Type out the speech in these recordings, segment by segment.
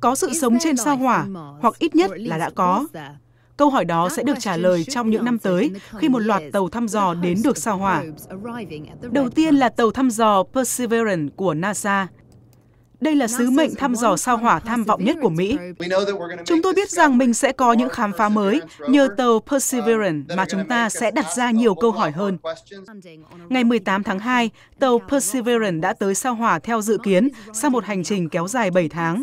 có sự sống trên sao hỏa, hoặc ít nhất là đã có. Câu hỏi đó sẽ được trả lời trong những năm tới khi một loạt tàu thăm dò đến được sao hỏa. Đầu tiên là tàu thăm dò Perseverance của NASA – đây là sứ mệnh thăm dò sao hỏa tham vọng nhất của Mỹ. Chúng tôi biết rằng mình sẽ có những khám phá mới nhờ tàu Perseverance mà chúng ta sẽ đặt ra nhiều câu hỏi hơn. Ngày 18 tháng 2, tàu Perseverance đã tới sao hỏa theo dự kiến sau một hành trình kéo dài 7 tháng.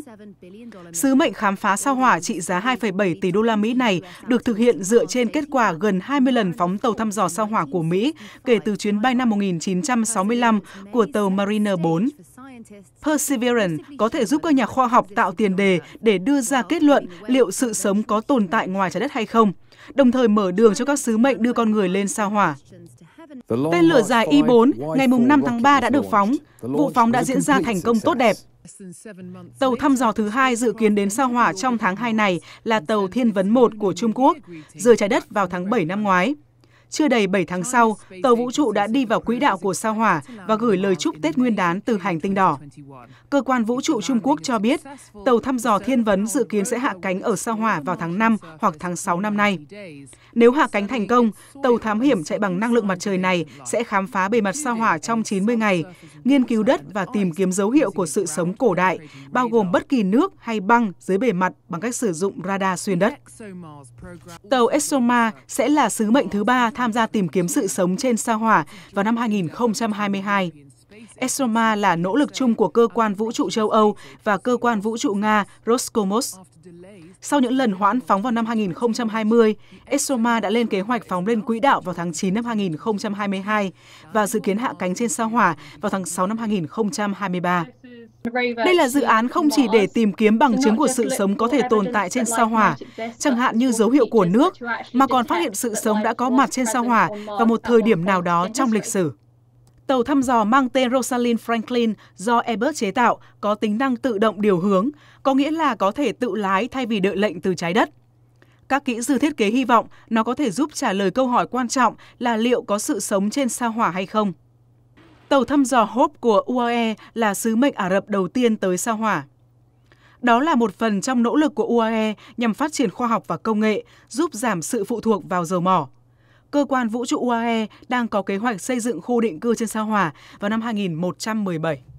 Sứ mệnh khám phá sao hỏa trị giá 2,7 tỷ đô la Mỹ này được thực hiện dựa trên kết quả gần 20 lần phóng tàu thăm dò sao hỏa của Mỹ kể từ chuyến bay năm 1965 của tàu Mariner 4. Perseverance có thể giúp các nhà khoa học tạo tiền đề để đưa ra kết luận liệu sự sống có tồn tại ngoài trái đất hay không, đồng thời mở đường cho các sứ mệnh đưa con người lên sao hỏa. Tên lửa dài Y-4 ngày 5 tháng 3 đã được phóng. Vụ phóng đã diễn ra thành công tốt đẹp. Tàu thăm dò thứ hai dự kiến đến sao hỏa trong tháng 2 này là tàu Thiên vấn 1 của Trung Quốc, rời trái đất vào tháng 7 năm ngoái. Chưa đầy 7 tháng sau, tàu vũ trụ đã đi vào quỹ đạo của sao hỏa và gửi lời chúc Tết Nguyên đán từ hành tinh đỏ. Cơ quan vũ trụ Trung Quốc cho biết, tàu thăm dò thiên vấn dự kiến sẽ hạ cánh ở sao hỏa vào tháng 5 hoặc tháng 6 năm nay. Nếu hạ cánh thành công, tàu thám hiểm chạy bằng năng lượng mặt trời này sẽ khám phá bề mặt sao hỏa trong 90 ngày, nghiên cứu đất và tìm kiếm dấu hiệu của sự sống cổ đại, bao gồm bất kỳ nước hay băng dưới bề mặt bằng cách sử dụng radar xuyên đất. Tàu Exoma sẽ là sứ mệnh thứ ba tham gia tìm kiếm sự sống trên sao hỏa vào năm 2022. ESROMA là nỗ lực chung của Cơ quan Vũ trụ châu Âu và Cơ quan Vũ trụ Nga Roscosmos. Sau những lần hoãn phóng vào năm 2020, Exoma đã lên kế hoạch phóng lên quỹ đạo vào tháng 9 năm 2022 và dự kiến hạ cánh trên sao hỏa vào tháng 6 năm 2023. Đây là dự án không chỉ để tìm kiếm bằng chứng của sự sống có thể tồn tại trên sao hỏa, chẳng hạn như dấu hiệu của nước, mà còn phát hiện sự sống đã có mặt trên sao hỏa vào một thời điểm nào đó trong lịch sử. Tàu thăm dò mang tên Rosalind Franklin do Airbus chế tạo có tính năng tự động điều hướng, có nghĩa là có thể tự lái thay vì đợi lệnh từ trái đất. Các kỹ sư thiết kế hy vọng nó có thể giúp trả lời câu hỏi quan trọng là liệu có sự sống trên sao hỏa hay không. Tàu thăm dò Hope của UAE là sứ mệnh Ả Rập đầu tiên tới sao hỏa. Đó là một phần trong nỗ lực của UAE nhằm phát triển khoa học và công nghệ, giúp giảm sự phụ thuộc vào dầu mỏ cơ quan vũ trụ UAE đang có kế hoạch xây dựng khu định cư trên sao Hỏa vào năm 2117.